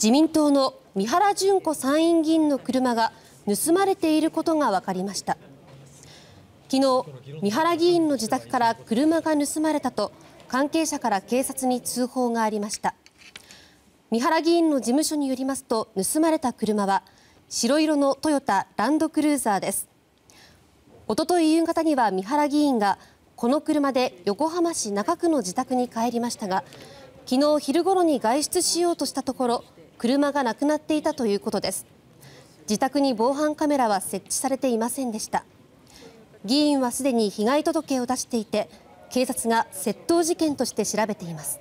自民党の三原じゅん子参院議員の車が盗まれていることが分かりました昨日、三原議員の自宅から車が盗まれたと関係者から警察に通報がありました三原議員の事務所によりますと盗まれた車は白色のトヨタランドクルーザーですおととい夕方には三原議員がこの車で横浜市中区の自宅に帰りましたが昨日昼ごろに外出しようとしたところ車がなくなっていたということです自宅に防犯カメラは設置されていませんでした議員はすでに被害届を出していて警察が窃盗事件として調べています